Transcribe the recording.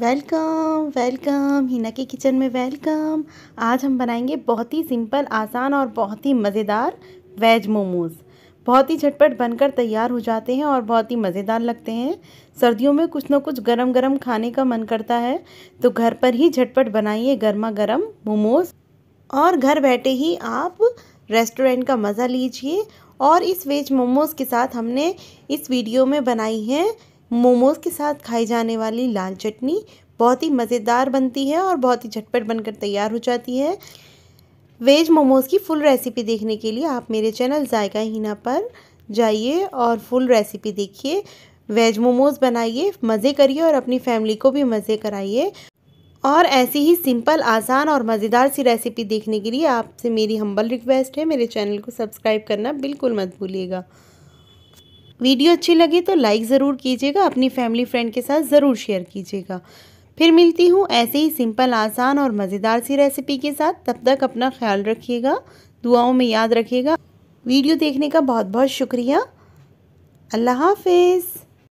welcome welcome Hina के kitchen में welcome आज हम बनाएंगे बहुत ही सिंपल आसान और बहुत ही मज़ेदार वेज मोमोज़ बहुत ही झटपट बनकर तैयार हो जाते हैं और बहुत ही मज़ेदार लगते हैं सर्दियों में कुछ ना कुछ गरम गरम खाने का मन करता है तो घर पर ही झटपट बनाइए गर्मा गर्म मोमोज़ और घर बैठे ही आप रेस्टोरेंट का मज़ा लीजिए और इस वेज मोमोज़ के साथ हमने इस वीडियो में बनाई हैं मोमोज़ के साथ खाई जाने वाली लाल चटनी बहुत ही मज़ेदार बनती है और बहुत ही झटपट बनकर तैयार हो जाती है वेज मोमोज़ की फुल रेसिपी देखने के लिए आप मेरे चैनल जायका हीना पर जाइए और फुल रेसिपी देखिए वेज मोमोज़ बनाइए मज़े करिए और अपनी फैमिली को भी मज़े कराइए और ऐसी ही सिंपल आसान और मज़ेदार सी रेसिपी देखने के लिए आपसे मेरी हम्बल रिक्वेस्ट है मेरे चैनल को सब्सक्राइब करना बिल्कुल मत भूलिएगा वीडियो अच्छी लगी तो लाइक ज़रूर कीजिएगा अपनी फैमिली फ्रेंड के साथ ज़रूर शेयर कीजिएगा फिर मिलती हूँ ऐसे ही सिंपल आसान और मज़ेदार सी रेसिपी के साथ तब तक अपना ख्याल रखिएगा दुआओं में याद रखिएगा वीडियो देखने का बहुत बहुत शुक्रिया अल्लाह हाफिज़